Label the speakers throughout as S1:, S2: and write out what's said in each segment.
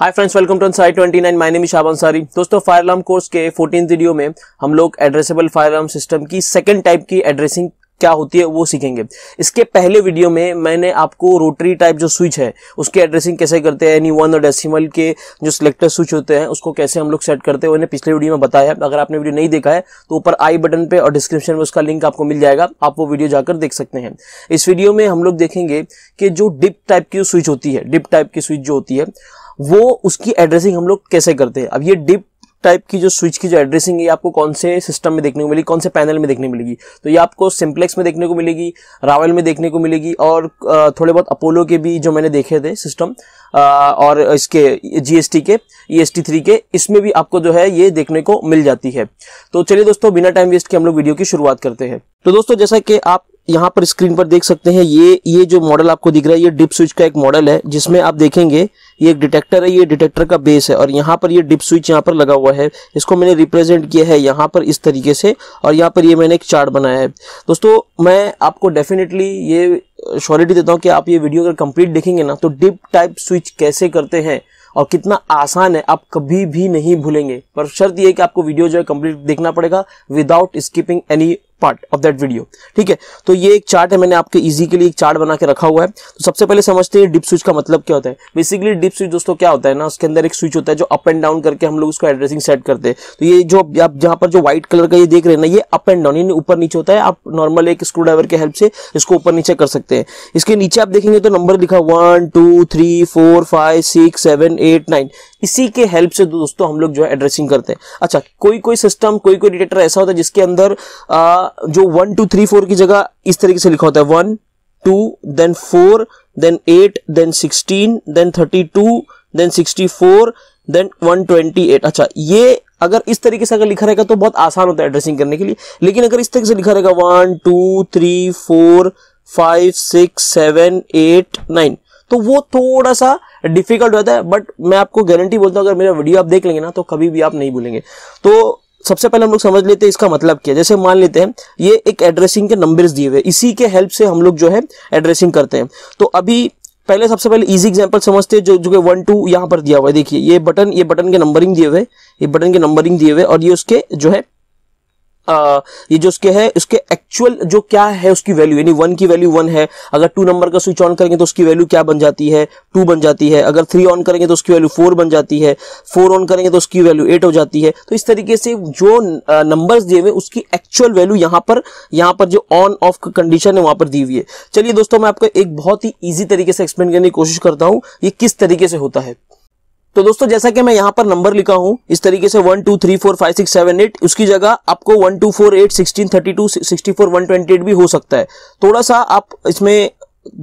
S1: hi friends welcome to site 29 my name Ishab Ansari दोस्तों fire alarm course के 14 video में हम लोग एड्रेसेबल फायर अलार्म सिस्टम की सेकंड टाइप की एड्रेसिंग क्या होती है वो सीखेंगे इसके पहले वीडियो में मैंने आपको रोटरी टाइप जो स्विच है उसकी एड्रेसिंग कैसे करते हैं यानी वन और डेसिमल के जो सिलेक्टर स्विच होते हैं उसको कैसे हम लोग सेट करते हैं उन्हें पिछले वीडियो में बताया अगर आपने वीडियो नहीं देखा है तो ऊपर आई बटन पर और डिस्क्रिप्शन में उसका लिंक आपको मिल जाएगा आप वो वीडियो जाकर देख सकते हैं इस वीडियो में हम लोग देखेंगे कि जो डिप टाइप की स्विच होती है डिप टाइप की स्विच जो होती है वो उसकी एड्रेसिंग हम लोग कैसे करते हैं अब ये डिप टाइप की जो स्विच की जो एड्रेसिंग है आपको कौन से सिस्टम में देखने को मिलेगी कौन से पैनल में देखने को मिलेगी तो ये आपको सिम्प्लेक्स में देखने को मिलेगी रावल में देखने को मिलेगी और थोड़े बहुत अपोलो के भी जो मैंने देखे थे सिस्टम और इसके जीएसटी के ई e थ्री के इसमें भी आपको जो है ये देखने को मिल जाती है तो चलिए दोस्तों बिना टाइम वेस्ट के हम लोग वीडियो की शुरुआत करते हैं तो दोस्तों जैसा कि आप यहाँ पर स्क्रीन पर देख सकते हैं ये ये जो मॉडल आपको दिख रहा है ये डिप स्विच का एक मॉडल है जिसमें आप देखेंगे ये एक डिटेक्टर है ये डिटेक्टर का बेस है और यहाँ पर ये डिप स्विच यहाँ पर लगा हुआ है इसको मैंने रिप्रेजेंट किया है यहाँ पर इस तरीके से और यहाँ पर ये मैंने एक चार्ट बनाया है दोस्तों मैं आपको डेफिनेटली ये श्योरिटी देता हूँ कि आप ये वीडियो अगर कंप्लीट देखेंगे ना तो डिप टाइप स्विच कैसे करते हैं और कितना आसान है आप कभी भी नहीं भूलेंगे पर शर्त यह है कि आपको वीडियो जो है कंप्लीट देखना पड़ेगा without skipping any part of that video ठीक है तो ये एक चार्ट है मैंने आपके इजी के लिए एक चार्ट बना के रखा हुआ है तो सबसे पहले समझते हैं डिप स्विच का मतलब क्या होता है बेसिकली डिप स्विच दोस्तों क्या होता है ना उसके अंदर एक स्विच होता है जो अप एंड डाउन करके हम लोग उसको एड्रेसिंग सेट करते हैं तो ये जो आप जहां पर जो व्हाइट कलर का ये देख रहे हैं ना ये अप एंड डाउन यानी ऊपर नीचे होता है आप नॉर्मल एक स्क्रू ड्राइवर के हेल्प से इसको ऊपर नीचे कर सकते हैं इसके नीचे आप देखेंगे तो नंबर लिखा one two three four five six seven eight nine इसी के हेल्प से दोस्तों हम लोग जो है एड्रेसिंग करते हैं अच्छा कोई कोई सिस्टम कोई कोई डिटेक्टर ऐसा होता है जिसके अंदर आ, जो वन टू थ्री फोर की जगह इस तरीके से लिखा होता है one two then four then eight then sixteen then thirty two then sixty four then one twenty eight अच्छा ये अगर इस तरीके से अगर लिखा रहेगा तो बहुत आसान होता है एड्रेसिंग करने के लिए लेकिन अगर इस तरीके से लिखा रहेगा one two three four five six seven eight nine तो वो थोड़ा सा डिफिकल्ट होता है बट मैं आपको गारंटी बोलता हूँ अगर मेरा वीडियो आप देख लेंगे ना तो कभी भी आप नहीं भूलेंगे तो सबसे पहले हम लोग समझ लेते हैं इसका मतलब क्या जैसे मान लेते हैं ये एक एड्रेसिंग के नंबर्स दिए हुए इसी के हेल्प से हम लोग जो है एड्रेसिंग करते हैं तो अभी पहले सबसे पहले इजी एग्जांपल समझते हैं जो जो कि वन टू यहाँ पर दिया हुआ है देखिए ये बटन ये बटन के नंबरिंग दिए हुए ये बटन के नंबरिंग दिए हुए और ये उसके जो है आ, ये जो उसके है उसके एक्चुअल जो क्या है उसकी वैल्यू यानी वन की वैल्यू वन है अगर टू नंबर का स्विच ऑन करेंगे तो उसकी वैल्यू क्या बन जाती है टू बन जाती है अगर थ्री ऑन करेंगे तो उसकी वैल्यू फोर बन जाती है फोर ऑन करेंगे तो उसकी वैल्यू एट हो जाती है तो इस तरीके से जो नंबर दिए हुए उसकी एक्चुअल वैल्यू यहाँ पर यहाँ पर जो ऑन ऑफ कंडीशन है वहां पर दी हुई है चलिए दोस्तों मैं आपको एक बहुत ही ईजी तरीके से एक्सप्लेन करने की कोशिश करता हूँ ये किस तरीके से होता है तो दोस्तों जैसा कि मैं यहाँ पर नंबर लिखा हूँ इस तरीके से one two three four five six seven eight उसकी जगह आपको one two four eight sixteen thirty two sixty four one twenty eight भी हो सकता है थोड़ा सा आप इसमें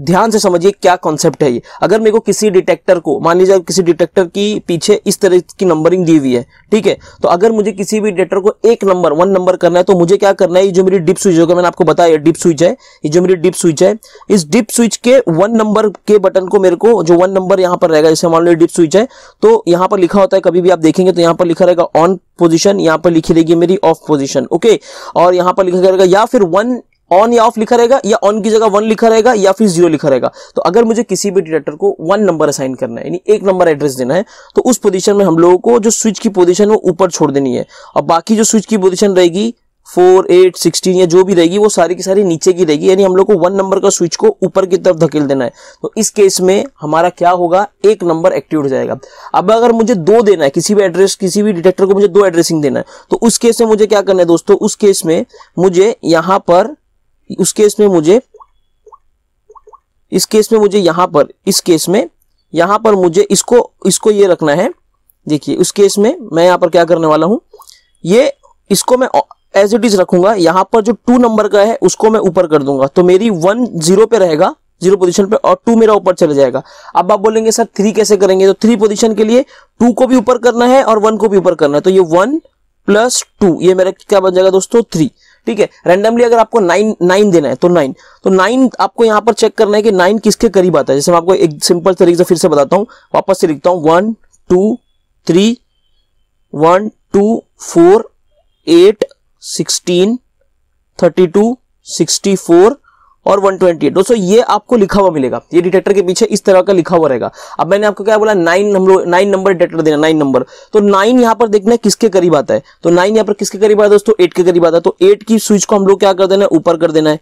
S1: ध्यान से समझिए क्या कॉन्सेप्ट है ये अगर मेरे को किसी डिटेक्टर को मान लीजिए किसी डिटेक्टर की पीछे इस तरह की नंबरिंग दी हुई है ठीक है तो अगर मुझे किसी भी डिटेक्टर को एक नंबर वन नंबर करना है तो मुझे क्या करना है ये जो मेरी डिप स्विच होगा मैंने आपको बताया डिप स्विच है ये जो मेरी डिप स्विच है इस डिप स्विच के वन नंबर के बटन को मेरे को जो वन नंबर यहाँ पर रहेगा जैसे मान लो डिप स्विच है तो यहाँ पर लिखा होता है कभी भी आप देखेंगे तो यहाँ पर लिखा रहेगा ऑन पोजिशन यहाँ पर लिखी रहेगी मेरी ऑफ पोजिशन ओके और यहाँ पर लिखा रहेगा या फिर वन ऑन या ऑफ लिखा रहेगा या ऑन की जगह वन लिखा रहेगा या फिर जीरो लिखा रहेगा तो अगर मुझे किसी भी डिटेक्टर को वन नंबर असाइन करना है यानी एक नंबर एड्रेस देना है तो उस पोजीशन में हम लोगों को जो स्विच की पोजीशन वो ऊपर छोड़ देनी है और बाकी जो स्विच की पोजीशन रहेगी फोर एट सिक्सटीन या जो भी रहेगी वो सारी की सारी नीचे की रहेगी यानी हम लोग को वन नंबर का स्विच को ऊपर की तरफ धकेल देना है तो इस केस में हमारा क्या होगा एक नंबर एक्टिव हो जाएगा अब अगर मुझे दो देना है किसी भी एड्रेस किसी भी डिटेक्टर को मुझे दो एड्रेसिंग देना है तो उस केस में मुझे क्या करना है दोस्तों उस केस में मुझे यहाँ पर उस केस में मुझे इस केस में मुझे यहां पर इस केस में यहां पर मुझे इसको इसको ये रखना है देखिए उस केस में मैं यहां पर क्या करने वाला हूं ये इसको मैं एज इट इज रखूंगा यहां पर जो टू नंबर का है उसको मैं ऊपर कर दूंगा तो मेरी वन जीरो पे रहेगा जीरो पोजीशन पे और टू मेरा ऊपर चले जाएगा अब आप बोलेंगे सर थ्री कैसे करेंगे तो थ्री पोजीशन के लिए टू को भी ऊपर करना है और वन को भी ऊपर करना है तो ये वन प्लस टू ये मेरा क्या बन जाएगा दोस्तों थ्री ठीक है रैंडमली अगर आपको नाइन नाइन देना है तो नाइन तो नाइन आपको यहाँ पर चेक करना है कि नाइन किसके करीब आता है जैसे मैं आपको एक सिंपल तरीके से फिर से बताता हूँ वापस से लिखता हूँ one two three one two four eight sixteen thirty two sixty four और 128 दोस्तों ये आपको लिखा हुआ मिलेगा ये डिटेक्टर के पीछे इस तरह का लिखा हुआ रहेगा अब मैंने आपको क्या बोला nine number nine number detector देना नाइन नंबर तो नाइन यहाँ पर देखना है किसके करीब आता है तो नाइन यहाँ पर किसके करीब आता है दोस्तों एट के करीब आता है तो एट की स्विच को हम लोग क्या कर देना है ऊपर कर देना है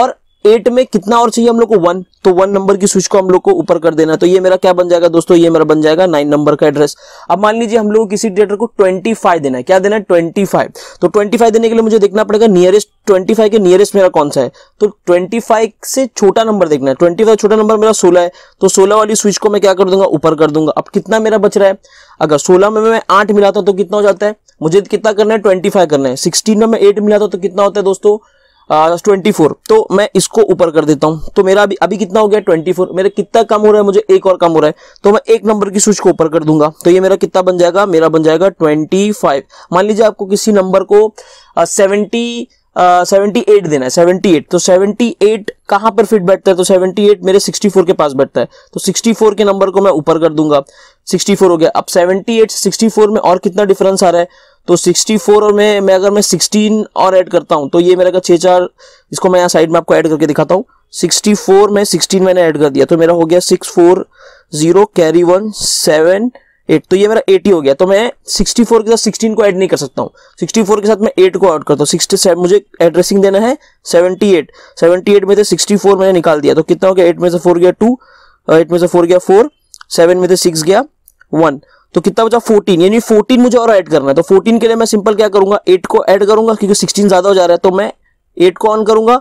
S1: और एट में कितना और चाहिए हम लोग को वन तो वन नंबर की स्विच को हम लोग को ऊपर कर देना तो ये मेरा क्या बन जाएगा दोस्तों ये मेरा बन जाएगा नाइन नंबर का एड्रेस अब मान लीजिए हम लोग किसी डेटर को ट्वेंटी फाइव देना है क्या देना है ट्वेंटी फाइव तो ट्वेंटी फाइव देने के लिए मुझे देखना पड़ेगा नियरेस्ट ट्वेंटी फाइव के नियरेस्ट मेरा कौन सा है तो ट्वेंटी फाइव से छोटा नंबर देखना है ट्वेंटी फाइव छोटा नंबर मेरा सोलह है तो सोलह वाली स्विच को मैं क्या कर दूंगा ऊपर कर दूंगा अब कितना मेरा बच रहा है अगर सोलह में मैं आठ मिलाता तो कितना हो जाता है मुझे कितना करना है ट्वेंटी फाइव करना है सिक्सटीन में एट मिलाता तो कितना होता है दोस्तों ट्वेंटी फोर तो मैं इसको ऊपर कर देता हूं तो मेरा अभी अभी कितना हो गया ट्वेंटी फोर मेरा कितना कम हो रहा है मुझे एक और कम हो रहा है तो मैं एक नंबर की स्विच को ऊपर कर दूंगा तो ये मेरा कितना बन जाएगा मेरा बन जाएगा ट्वेंटी फाइव मान लीजिए आपको किसी नंबर को सेवेंटी सेवेंटी एट देना है सेवेंटी एट तो सेवेंटी एट कहां पर फिट बैठता है तो सेवेंटी एट मेरे सिक्सटी फोर के पास बैठता है तो सिक्सटी फोर के नंबर को मैं ऊपर कर दूंगा सिक्सटी फोर हो गया अब सेवेंटी एट सिक्सटी फोर में और कितना डिफरेंस आ रहा है तो सिक्सटी और में मैं अगर मैं सिक्सटीन और ऐड करता हूं तो ये मेरा छह चार इसको मैं यहाँ साइड में आपको ऐड करके दिखाता हूँ सिक्सटी फोर में सिक्सटीन मैंने ऐड कर दिया तो मेरा हो गया six four zero carry one seven eight तो ये मेरा एटी हो गया तो मैं सिक्सटी फोर के साथ सिक्सटीन को ऐड नहीं कर सकता हूँ सिक्सटी फोर के साथ मैं एट को ऐड करता हूँ सिक्सटी सेवन मुझे एड्रेसिंग देना है सेवेंटी एट सेवेंटी एट में से सिक्सटी फोर मैंने निकाल दिया तो कितना हो गया एट में से फोर गया टू एट में से फोर गया फोर सेवन में से सिक्स गया वन तो कितना बचा फोर्टीन यानी फोर्टीन मुझे और ऐड करना है तो फोर्टीन के लिए मैं सिंपल क्या करूंगा एट को ऐड करूंगा क्योंकि सिक्सटीन ज्यादा हो जा रहा है तो मैं एट को ऑन करूंगा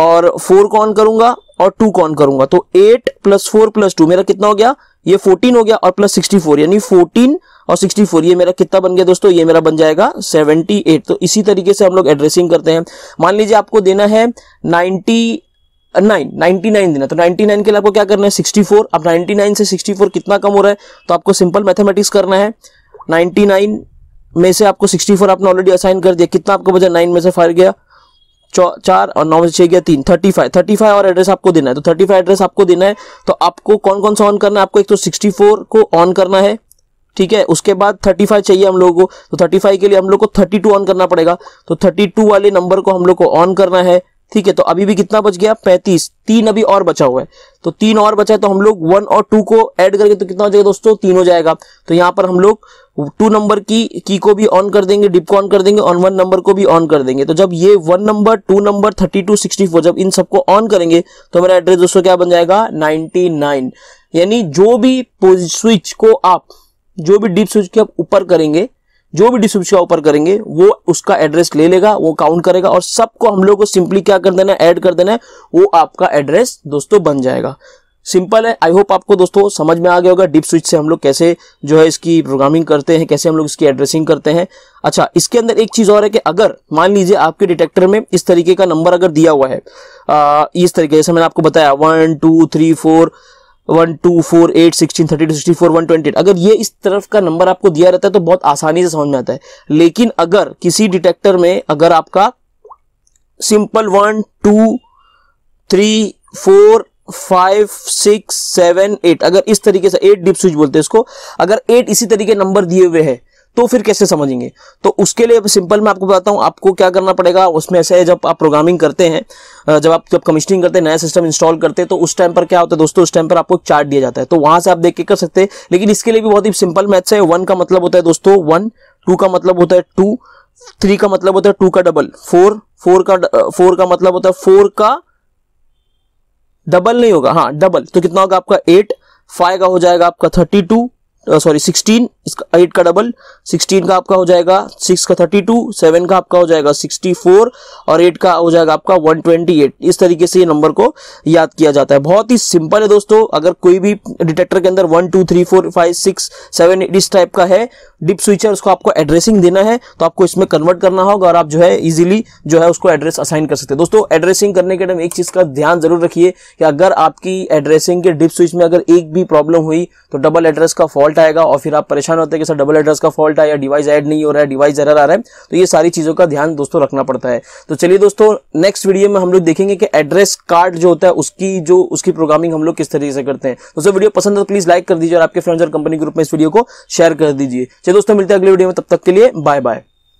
S1: और फोर कौन करूंगा और टू कौन करूंगा तो eight plus four plus two मेरा कितना हो गया ये फोर्टीन हो गया और प्लस सिक्सटी फोर यानी फोर्टीन और सिक्सटी फोर ये मेरा कितना बन गया दोस्तों ये मेरा बन जाएगा सेवेंटी एट तो इसी तरीके से हम लोग एड्रेसिंग करते हैं मान लीजिए आपको देना है नाइनटी नाइन नाइनटी नाइन देना तो नाइन्टी नाइन के लिए आपको क्या करना है सिक्सटी फोर अब नाइन्टी नाइन से सिक्सटी फोर कितना कम हो रहा है तो आपको सिंपल मैथमेटिक्स करना है नाइनटी नाइन में से आपको सिक्सटी फोर आपने ऑलरेडी असाइन कर दिया कितना आपको बचा नाइन में से फायर गया चार और नौ से गया तीन थर्टी फाइव थर्टी फाइव और एड्रेस आपको देना है तो थर्टी फाइव एड्रेस आपको देना है तो आपको कौन कौन सा ऑन करना है आपको एक तो सिक्सटी फोर को ऑन करना है ठीक है उसके बाद थर्टी फाइव चाहिए हम लोगों को तो थर्टी फाइव के लिए हम लोग को थर्टी टू ऑन करना पड़ेगा तो थर्टी टू वाले नंबर को हम लोग को ऑन करना है ठीक है तो अभी भी कितना बच गया पैंतीस तीन अभी और बचा हुआ है तो तीन और बचा है तो हम लोग वन और टू को ऐड करके तो कितना हो जाएगा दोस्तों तीन हो जाएगा तो यहाँ पर हम लोग टू नंबर की की को भी ऑन कर देंगे डिप को ऑन कर देंगे और वन नंबर को भी ऑन कर देंगे तो जब ये one number two number thirty two sixty four जब इन सबको ऑन करेंगे तो हमारा एड्रेस दोस्तों क्या बन जाएगा नाइनटी नाइन यानी जो भी स्विच को आप जो भी डिप स्विच को आप ऊपर करेंगे जो भी डिस्क्रिप्शन ऊपर करेंगे वो उसका एड्रेस ले लेगा वो काउंट करेगा और सबको हम लोग को सिंपली क्या कर देना है ऐड कर देना है वो आपका एड्रेस दोस्तों बन जाएगा सिंपल है आई होप आपको दोस्तों समझ में आ गया होगा डिप स्विच से हम लोग कैसे जो है इसकी प्रोग्रामिंग करते हैं कैसे हम लोग इसकी एड्रेसिंग करते हैं अच्छा इसके अंदर एक चीज़ और है कि अगर मान लीजिए आपके डिटेक्टर में इस तरीके का नंबर अगर दिया हुआ है आ, इस तरीके जैसे मैंने आपको बताया one two three four one two four eight sixteen thirty two sixty four one twenty अगर ये इस तरफ का नंबर आपको दिया रहता है तो बहुत आसानी से समझ में आता है लेकिन अगर किसी डिटेक्टर में अगर आपका simple one two three four five six seven eight अगर इस तरीके से एट डिप स्विच बोलते हैं इसको अगर एट इसी तरीके नंबर दिए हुए हैं तो फिर कैसे समझेंगे तो उसके लिए सिंपल मैं आपको बताता हूँ आपको क्या करना पड़ेगा उसमें ऐसा है जब आप प्रोग्रामिंग करते हैं जब आप जब कमिश्निंग करते हैं नया सिस्टम इंस्टॉल करते हैं तो उस टाइम पर क्या होता है दोस्तों उस टाइम पर आपको चार्ट दिया जाता है तो वहां से आप देख के कर सकते हैं लेकिन इसके लिए भी बहुत ही सिंपल मैथ्स है वन का मतलब होता है दोस्तों वन टू का मतलब होता है टू थ्री का मतलब होता है टू का डबल फोर फोर का फोर का मतलब होता है फोर का डबल नहीं होगा हाँ डबल तो कितना होगा आपका एट फाइव का हो जाएगा आपका थर्टी टू सॉरी सिक्सटीन इसका एट का डबल सिक्सटीन का आपका हो जाएगा सिक्स का थर्टी टू सेवन का आपका हो जाएगा सिक्सटी फोर और एट का हो जाएगा आपका वन ट्वेंटी एट इस तरीके से ये नंबर को याद किया जाता है बहुत ही सिंपल है दोस्तों अगर कोई भी डिटेक्टर के अंदर one two three four five six seven eight इस टाइप का है डिप स्विचर उसको आपको एड्रेसिंग देना है तो आपको इसमें कन्वर्ट करना होगा और आप जो है इजिली जो है उसको एड्रेस असाइन कर सकते हैं दोस्तों एड्रेसिंग करने के टाइम एक चीज का ध्यान जरूर रखिए कि अगर आपकी एड्रेसिंग के डिप स्विच में अगर एक भी प्रॉब्लम हुई तो डबल एड्रेस का फॉल्ट फॉल्ट आएगा और फिर आप परेशान होते हैं कि सर डबल एड्रेस का फॉल्ट आया डिवाइस ऐड नहीं हो रहा है डिवाइस एरर आ रहा है तो ये सारी चीज़ों का ध्यान दोस्तों रखना पड़ता है तो चलिए दोस्तों नेक्स्ट वीडियो में हम लोग देखेंगे कि एड्रेस कार्ड जो होता है उसकी जो उसकी प्रोग्रामिंग हम लोग किस तरीके से करते हैं दोस्तों वीडियो पसंद है तो प्लीज़ लाइक कर दीजिए और आपके फ्रेंड्स और कंपनी ग्रुप में इस वीडियो को शेयर कर दीजिए चलिए दोस्तों मिलते हैं अगले वीडियो में तब तक के लिए बाय बाय